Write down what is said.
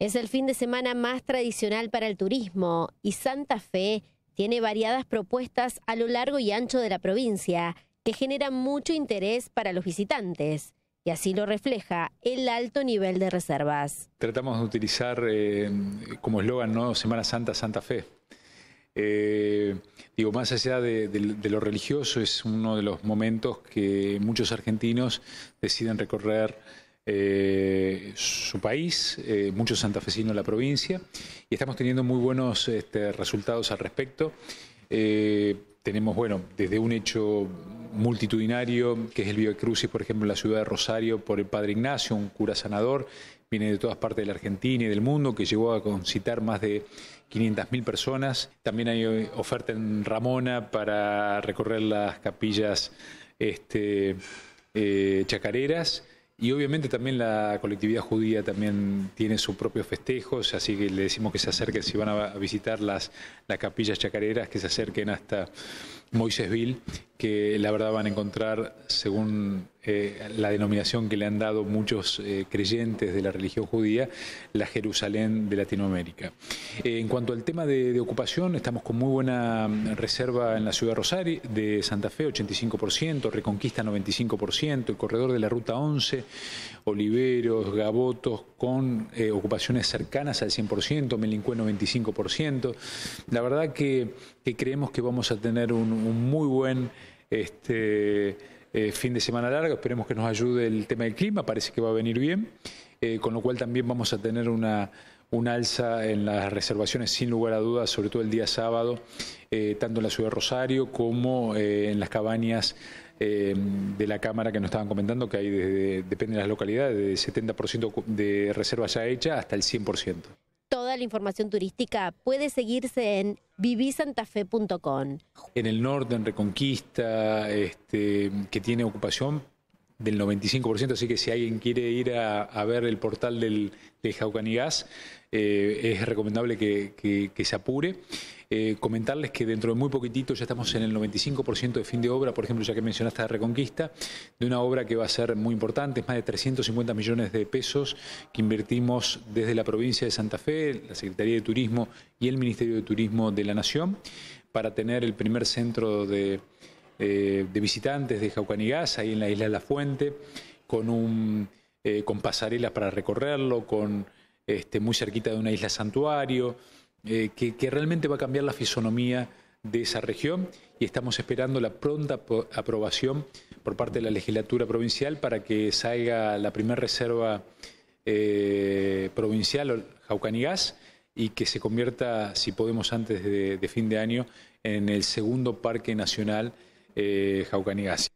Es el fin de semana más tradicional para el turismo y Santa Fe tiene variadas propuestas a lo largo y ancho de la provincia que generan mucho interés para los visitantes. Y así lo refleja el alto nivel de reservas. Tratamos de utilizar eh, como eslogan ¿no? Semana Santa, Santa Fe. Eh, digo, más allá de, lo religioso, es uno de los momentos que muchos argentinos deciden recorrer eh, su país, eh, muchos santafesinos en la provincia, y estamos teniendo muy buenos este, resultados al respecto. Eh, tenemos, bueno, desde un hecho multitudinario, que es el Biocrucis, por ejemplo, en la ciudad de Rosario, por el Padre Ignacio, un cura sanador, viene de todas partes de la Argentina y del mundo, que llegó a concitar más de 500.000 personas. También hay oferta en Ramona para recorrer las capillas este, chacareras. Y obviamente también la colectividad judía también tiene sus propios festejos, así que le decimos que se acerquen, si van a visitar las, las capillas chacareras, que se acerquen hasta Moisesville, que la verdad van a encontrar, según eh, la denominación que le han dado muchos eh, creyentes de la religión judía, la Jerusalén de Latinoamérica. Eh, en cuanto al tema de, ocupación, estamos con muy buena mm, reserva en la ciudad de Rosario, de Santa Fe, 85%, Reconquista 95%, el corredor de la Ruta 11, Oliveros, Gabotos, con ocupaciones cercanas al 100%, Melincué 95%. La verdad que creemos que vamos a tener un un muy buen este, eh, fin de semana largo. Esperemos que nos ayude el tema del clima, parece que va a venir bien, eh, con lo cual también vamos a tener una, un alza en las reservaciones, sin lugar a dudas, sobre todo el día sábado, eh, tanto en la ciudad de Rosario como en las cabañas de la Cámara que nos estaban comentando, que hay, depende de las localidades, de 70% de reservas ya hechas hasta el 100% la información turística puede seguirse en vivisantafe.com. En el norte, en Reconquista, este, que tiene ocupación del 95%, así que si alguien quiere ir a, ver el portal del, del Jaucanigas, eh, es recomendable que, se apure. Eh, comentarles que dentro de muy poquitito ya estamos en el 95% de fin de obra, por ejemplo, ya que mencionaste la Reconquista, de una obra que va a ser muy importante, es más de 350 millones de pesos que invertimos desde la provincia de Santa Fe, la Secretaría de Turismo y el Ministerio de Turismo de la Nación, para tener el primer centro de eh, de visitantes de Jaucanigás, ahí en la isla de La Fuente, con, eh, pasarelas para recorrerlo, con este, muy cerquita de una isla santuario, eh, que, realmente va a cambiar la fisonomía de esa región y estamos esperando la pronta aprobación por parte de la legislatura provincial para que salga la primera reserva provincial, Jaucanigás, y que se convierta, si podemos antes de, fin de año, en el segundo parque nacional eh, Jaucanigas.